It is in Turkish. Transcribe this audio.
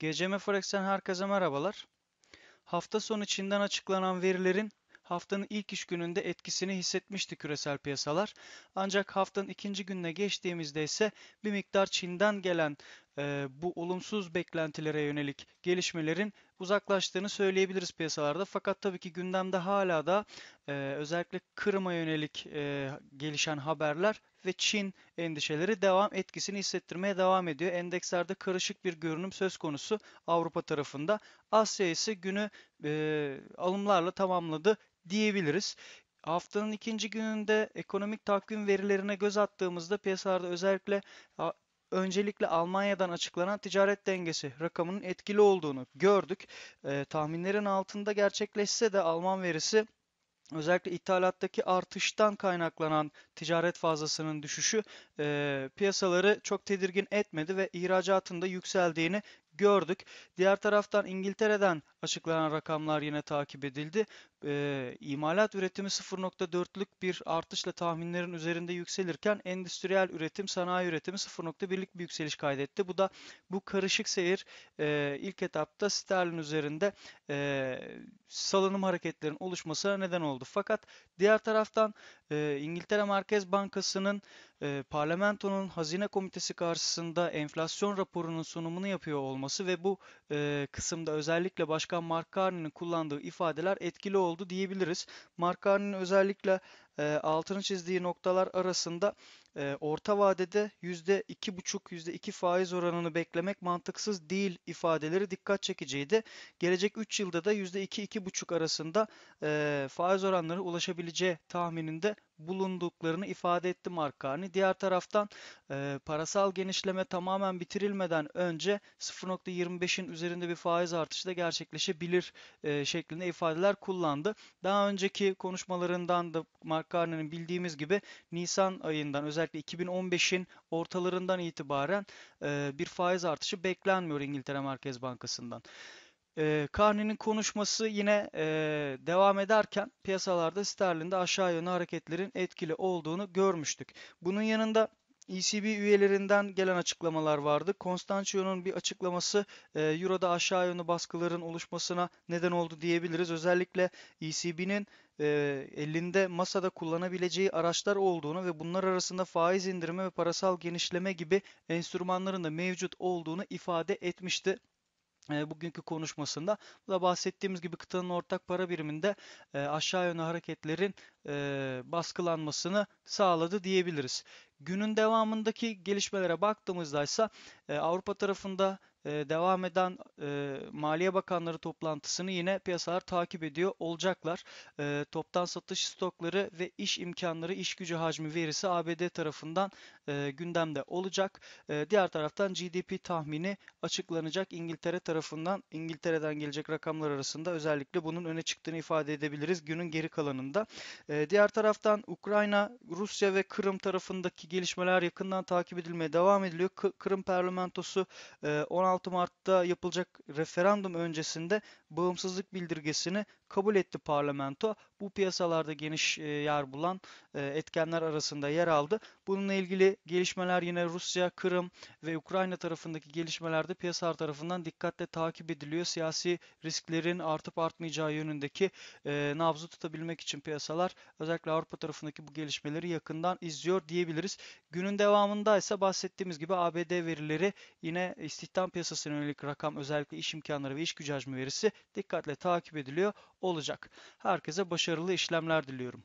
GCM Forex'ten herkese merhabalar. Hafta sonu Çin'den açıklanan verilerin haftanın ilk iş gününde etkisini hissetmişti küresel piyasalar. Ancak haftanın ikinci gününe geçtiğimizde ise bir miktar Çin'den gelen e, bu olumsuz beklentilere yönelik gelişmelerin uzaklaştığını söyleyebiliriz piyasalarda. Fakat tabii ki gündemde hala da e, özellikle Kırım'a yönelik e, gelişen haberler ve Çin endişeleri devam etkisini hissettirmeye devam ediyor. Endekslerde karışık bir görünüm söz konusu Avrupa tarafında. Asya ise günü e, alımlarla tamamladı diyebiliriz. Haftanın ikinci gününde ekonomik takvim verilerine göz attığımızda piyasalarda özellikle öncelikle Almanya'dan açıklanan ticaret dengesi rakamının etkili olduğunu gördük. E, tahminlerin altında gerçekleşse de Alman verisi Özellikle ithalattaki artıştan kaynaklanan ticaret fazlasının düşüşü e, piyasaları çok tedirgin etmedi ve ihracatın da yükseldiğini gördük. Diğer taraftan İngiltere'den açıklanan rakamlar yine takip edildi. E, imalat üretimi 0.4'lük bir artışla tahminlerin üzerinde yükselirken endüstriyel üretim, sanayi üretimi 0.1'lik bir yükseliş kaydetti. Bu da bu karışık seyir e, ilk etapta sterlin üzerinde e, salınım hareketlerin oluşmasına neden oldu. Fakat diğer taraftan e, İngiltere Merkez Bankası'nın e, parlamentonun hazine komitesi karşısında enflasyon raporunun sunumunu yapıyor olması olması ve bu e, kısımda özellikle Başkan Mark Carney'nin kullandığı ifadeler etkili oldu diyebiliriz. Mark Carney'nin özellikle e, altını çizdiği noktalar arasında ee, orta vadede %2,5-%2 faiz oranını beklemek mantıksız değil ifadeleri dikkat çekiciydi. Gelecek 3 yılda da %2-2,5 arasında e, faiz oranları ulaşabileceği tahmininde bulunduklarını ifade etti Mark Carney. Diğer taraftan e, parasal genişleme tamamen bitirilmeden önce 0.25'in üzerinde bir faiz artışı da gerçekleşebilir e, şeklinde ifadeler kullandı. Daha önceki konuşmalarından da Mark Carney'nin bildiğimiz gibi Nisan ayından özellikle özellikle 2015'in ortalarından itibaren e, bir faiz artışı beklenmiyor İngiltere Merkez Bankası'ndan. E, Carney'nin konuşması yine e, devam ederken piyasalarda sterlinde aşağı yönlü hareketlerin etkili olduğunu görmüştük. Bunun yanında ECB üyelerinden gelen açıklamalar vardı. Konstancio'nun bir açıklaması e, Euro'da aşağı yönlü baskıların oluşmasına neden oldu diyebiliriz. Özellikle ECB'nin e, elinde masada kullanabileceği araçlar olduğunu ve bunlar arasında faiz indirimi ve parasal genişleme gibi enstrümanların da mevcut olduğunu ifade etmişti bugünkü konuşmasında. Bu da bahsettiğimiz gibi kıtanın ortak para biriminde aşağı yönlü hareketlerin baskılanmasını sağladı diyebiliriz. Günün devamındaki gelişmelere baktığımızda ise Avrupa tarafında ee, devam eden e, Maliye Bakanları toplantısını yine piyasalar takip ediyor olacaklar. E, toptan satış stokları ve iş imkanları, iş gücü hacmi verisi ABD tarafından e, gündemde olacak. E, diğer taraftan GDP tahmini açıklanacak İngiltere tarafından. İngiltere'den gelecek rakamlar arasında özellikle bunun öne çıktığını ifade edebiliriz günün geri kalanında. E, diğer taraftan Ukrayna, Rusya ve Kırım tarafındaki gelişmeler yakından takip edilmeye devam ediliyor. K Kırım parlamentosu e, 16 16 Mart'ta yapılacak referandum öncesinde bağımsızlık bildirgesini kabul etti parlamento. Bu piyasalarda geniş e, yer bulan e, etkenler arasında yer aldı. Bununla ilgili gelişmeler yine Rusya, Kırım ve Ukrayna tarafındaki gelişmelerde piyasalar tarafından dikkatle takip ediliyor. Siyasi risklerin artıp artmayacağı yönündeki e, nabzı tutabilmek için piyasalar özellikle Avrupa tarafındaki bu gelişmeleri yakından izliyor diyebiliriz. Günün devamında ise bahsettiğimiz gibi ABD verileri yine istihdam piyasasına yönelik rakam özellikle iş imkanları ve iş gücü hacmi verisi dikkatle takip ediliyor olacak. Herkese başarılı işlemler diliyorum.